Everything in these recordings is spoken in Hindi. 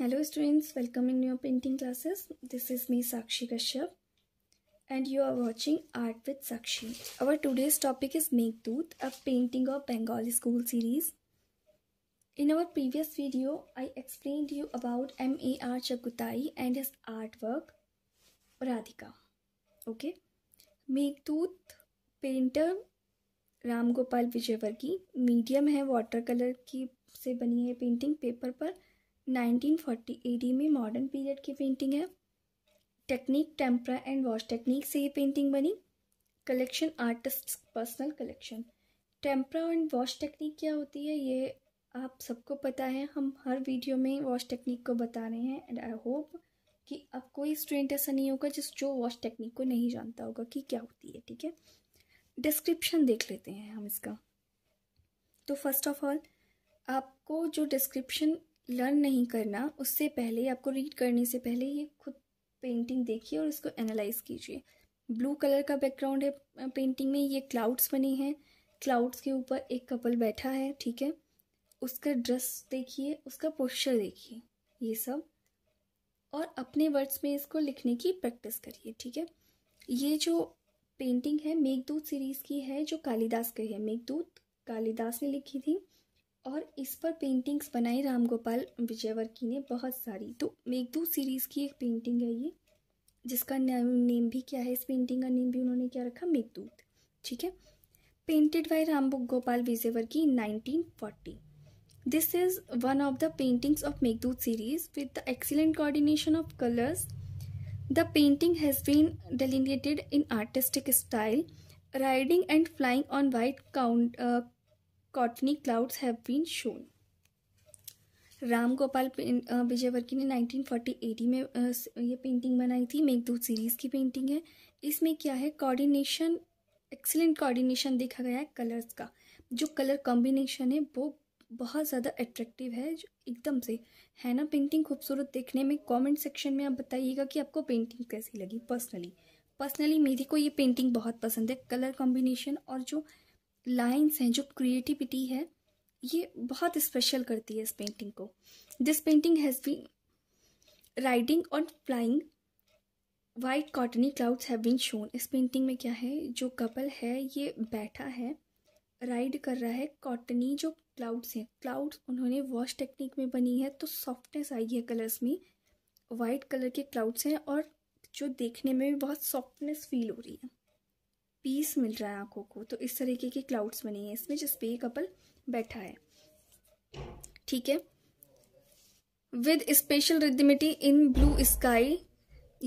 Hello students welcome in your painting classes this is me Sakshi Kashyap and you are watching art with Sakshi our today's topic is Meghdoot a painting of Bengali school series in our previous video I explain you about M A R Chughtai and his art work Radhika okay Meghdoot painter Ram Gopal Vijayvargiya medium है वाटर कलर की से बनी है पेंटिंग पेपर पर 1940 एडी में मॉडर्न पीरियड की पेंटिंग है technique tempera and wash technique से ये पेंटिंग बनी collection artist personal collection tempera and wash technique क्या होती है ये आप सबको पता है हम हर वीडियो में वॉश टेक्निक को बता रहे हैं एंड आई होप कि अब कोई स्टूडेंट ऐसा नहीं होगा जिस जो वॉश टेक्निक को नहीं जानता होगा कि क्या होती है ठीक है डिस्क्रिप्शन देख लेते हैं हम इसका तो फर्स्ट ऑफ ऑल आपको जो डिस्क्रिप्शन लर्न नहीं करना उससे पहले आपको रीड करने से पहले ये खुद पेंटिंग देखिए और इसको एनालाइज कीजिए ब्लू कलर का बैकग्राउंड है पेंटिंग में ये क्लाउड्स बने हैं क्लाउड्स के ऊपर एक कपल बैठा है ठीक है उसका ड्रेस देखिए उसका पोस्चर देखिए ये सब और अपने वर्ड्स में इसको लिखने की प्रैक्टिस करिए ठीक है ये जो पेंटिंग है मेघदूत सीरीज़ की है जो कालिदास की है मेघदूत कालिदास ने लिखी थी और इस पर पेंटिंग्स बनाई राम गोपाल विजयवर्की ने बहुत सारी तो मेघदूत सीरीज़ की एक पेंटिंग है ये जिसका नेम भी क्या है इस पेंटिंग का नेम भी उन्होंने क्या रखा मेघदूत ठीक है painted by Ram Gopal Vijayvargiya in forty this is one of the paintings of Meghdoot series with the excellent coordination of colours the painting has been delineated in artistic style riding and flying on white count cottony clouds have been shown Ram Gopal Vijayvargiya ने एटी में ये पेंटिंग बनाई थी मेघदूत सीरीज़ की पेंटिंग है इसमें क्या है कोऑर्डिनेशन एक्सेलेंट कोऑर्डिनेशन देखा गया है कलर्स का जो कलर कॉम्बिनेशन है वो बहुत ज़्यादा अट्रैक्टिव है एकदम से है ना पेंटिंग खूबसूरत देखने में कमेंट सेक्शन में आप बताइएगा कि आपको पेंटिंग कैसी लगी पर्सनली पर्सनली मेरी को ये पेंटिंग बहुत पसंद है कलर कॉम्बिनेशन और जो लाइंस हैं जो क्रिएटिविटी है ये बहुत स्पेशल करती है इस पेंटिंग को this painting has been riding और flying white cottony clouds have been shown इस पेंटिंग में क्या है जो कपल है ये बैठा है राइड कर रहा है कॉटनी जो क्लाउड्स हैं क्लाउड्स उन्होंने वॉश टेक्निक में बनी है तो सॉफ्टनेस आई है कलर्स में वाइट कलर के क्लाउड्स हैं और जो देखने में भी बहुत सॉफ्टनेस फील हो रही है पीस मिल रहा है आंखों को तो इस तरीके के क्लाउड्स बने हैं इसमें जिसपे ये कपल बैठा है ठीक है with special rhythmicity in blue sky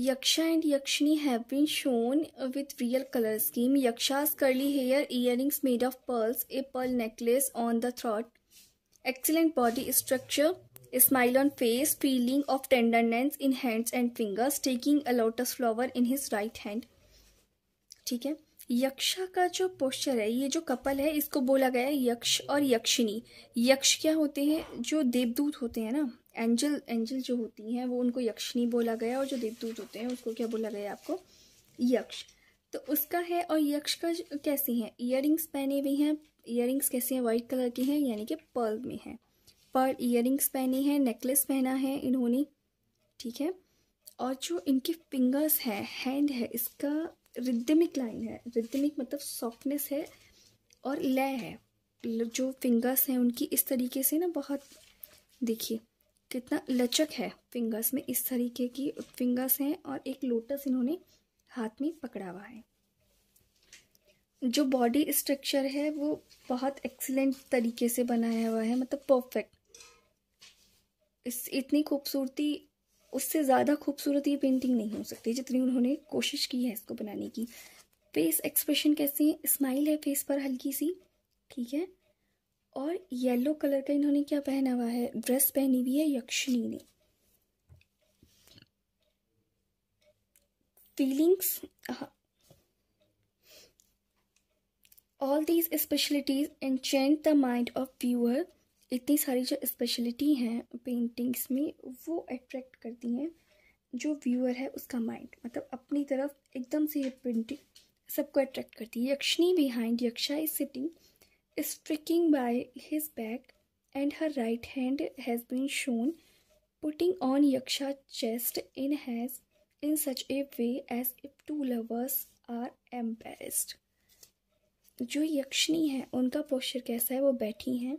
Yaksha and Yakshini have been shown with real colour scheme Yaksha's curly hair earrings made of pearls a pearl necklace on the throat excellent body structure smile on face feeling of tenderness in hands and fingers taking a lotus flower in his right hand ठीक है यक्षा का जो पोस्चर है ये जो कपल है इसको बोला गया है यक्ष और यक्षिणी यक्ष क्या होते हैं जो देवदूत होते हैं ना एंजल एंजल जो होती हैं वो उनको यक्षिणी बोला गया और जो देवदूत होते हैं उसको क्या बोला गया आपको यक्ष तो उसका है और यक्ष का कैसे हैं इयर पहने हुए हैं इयर कैसे हैं वाइट कलर के हैं यानी कि पर्ल में हैं पर्ल इयर पहनी है नेकलेस पहना है इन्होंने ठीक है और जो इनके फिंगर्स हैं हैंड है इसका रिदमिक लाइन है रिदमिक मतलब सॉफ्टनेस है और लय है जो फिंगर्स हैं उनकी इस तरीके से ना बहुत देखिए कितना लचक है फिंगर्स में इस तरीके की फिंगर्स हैं और एक लोटस इन्होंने हाथ में पकड़ा हुआ है जो बॉडी स्ट्रक्चर है वो बहुत एक्सीलेंट तरीके से बनाया हुआ है मतलब परफेक्ट इस इतनी खूबसूरती उससे ज़्यादा खूबसूरत ये पेंटिंग नहीं हो सकती जितनी उन्होंने कोशिश की है इसको बनाने की फेस एक्सप्रेशन कैसे है स्माइल है फेस पर हल्की सी ठीक है और येलो कलर का इन्होंने क्या पहना हुआ है ड्रेस पहनी हुई है यक्षिणी ने feelings these specialities and change the mind of viewer इतनी सारी जो स्पेशलिटी हैं पेंटिंग्स में वो अट्रैक्ट करती हैं जो व्यूअर है उसका माइंड मतलब अपनी तरफ एकदम से ये पेंटिंग सबको अट्रैक्ट करती है Yakshini behind Yaksha is sitting striking by his back and her right hand has been shown putting on Yaksha chest in has in such a way as if two lovers are embraced जो यक्षिणी है उनका पोस्चर कैसा है वो बैठी हैं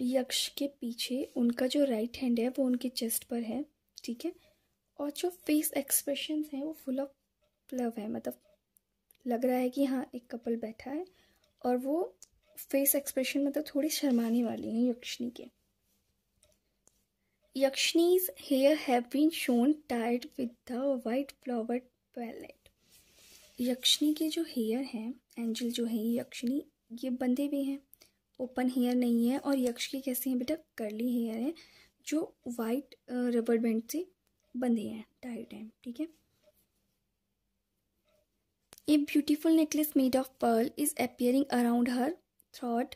यक्ष के पीछे उनका जो राइट हैंड है वो उनके चेस्ट पर है ठीक है और जो फेस एक्सप्रेशन हैं वो फुल ऑफ लव है मतलब लग रहा है कि हाँ एक कपल बैठा है और वो फेस एक्सप्रेशन मतलब थोड़ी शर्माने वाली हैं यक्षिणी के Yakshini's hair have been shown tied with the white flower palette Yakshini के जो हेयर हैं एंजल जो है यक्षिणी ये बंधे हुए हैं ओपन हेयर नहीं है और यक्ष की कैसी हैं बेटा करली हेयर है जो वाइट रबर बैंड से बंधे हैं टाइट हैं ठीक है a beautiful necklace made of pearl is appearing around her throat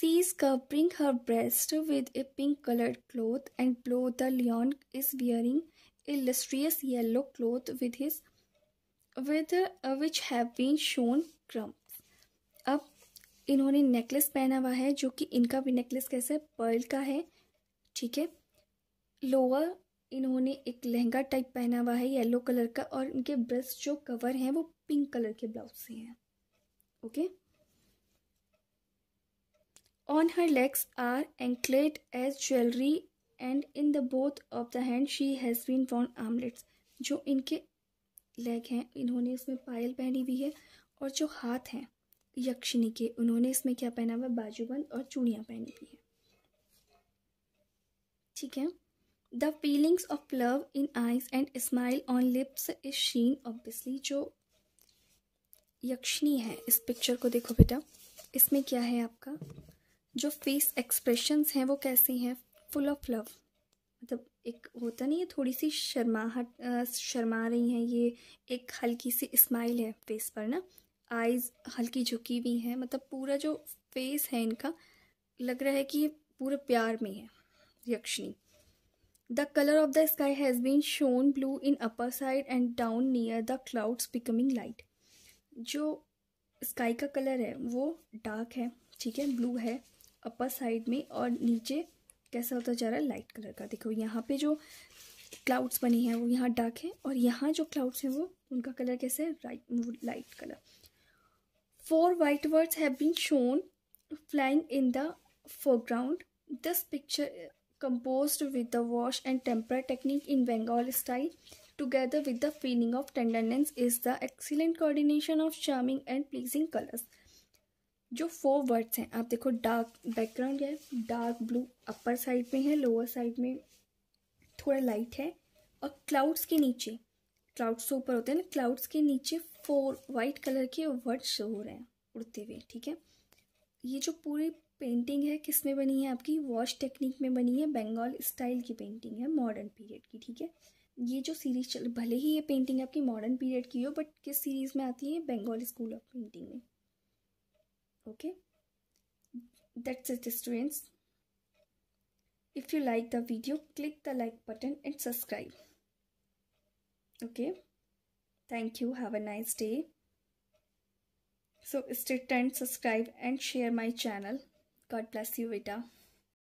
she is covering her breast with a pink coloured cloth and below the loin is wearing a lustrous yellow cloth with his with which have been shown क्रम इन्होंने नेकलेस पहना हुआ है जो कि इनका भी नेकलेस कैसा है पर्ल का है ठीक है लोअर इन्होंने एक लहंगा टाइप पहना हुआ है येलो कलर का और इनके ब्रेस्ट जो कवर हैं वो पिंक कलर के ब्लाउज से हैं okay on her legs are anklet as jewellery and in the both of the hand she has been worn armlets जो इनके लेग हैं इन्होंने इसमें पायल पहनी हुई है और जो हाथ हैं यक्षिणी के उन्होंने इसमें क्या पहना हुआ बाजूबंद और चूड़ियाँ पहनी हुई है ठीक है the feelings of love in eyes and smile on lips is seen obviously जो यक्षिणी है इस पिक्चर को देखो बेटा इसमें क्या है आपका जो फेस एक्सप्रेशंस हैं वो कैसे हैं फुल ऑफ लव मतलब एक होता नहीं है थोड़ी सी शर्माहट शर्मा रही हैं ये एक हल्की सी स्माइल है फेस पर ना आइज़ हल्की झुकी हुई हैं मतलब पूरा जो फेस है इनका लग रहा है कि ये पूरे प्यार में है Yakshini the colour of the sky has been shown blue in upper side and down near the clouds becoming light जो स्काई का कलर है वो डार्क है ठीक है ब्लू है अपर साइड में और नीचे कैसा होता जा रहा है लाइट कलर का देखो यहाँ पे जो क्लाउड्स बनी हैं वो यहाँ डार्क है और यहाँ जो क्लाउड्स हैं वो उनका कलर कैसे है right light colour Four white birds have been shown flying in the foreground. This picture composed with the wash and temper technique in Bengal style together with the feeling of tenderness is the excellent coordination of charming and pleasing colors. जो फोर वर्ड्स हैं आप देखो डार्क बैकग्राउंड है डार्क ब्लू अपर साइड में है लोअर साइड में थोड़ा लाइट है और क्लाउड्स के नीचे क्लाउड्स से ऊपर होते हैं ना क्लाउड्स के नीचे फोर वाइट कलर के वर्ड शो हो रहे हैं उड़ते हुए ठीक है ये जो पूरी पेंटिंग है किस में बनी है आपकी वॉश टेक्निक में बनी है बंगाल स्टाइल की पेंटिंग है मॉडर्न पीरियड की ठीक है ये जो सीरीज चल भले ही ये पेंटिंग आपकी मॉडर्न पीरियड की हो बट किस सीरीज में आती है बंगाल स्कूल ऑफ पेंटिंग में okay that's it students if you like the video click the like button and subscribe okay thank you have a nice day so stay tuned subscribe and share my channel god bless you vita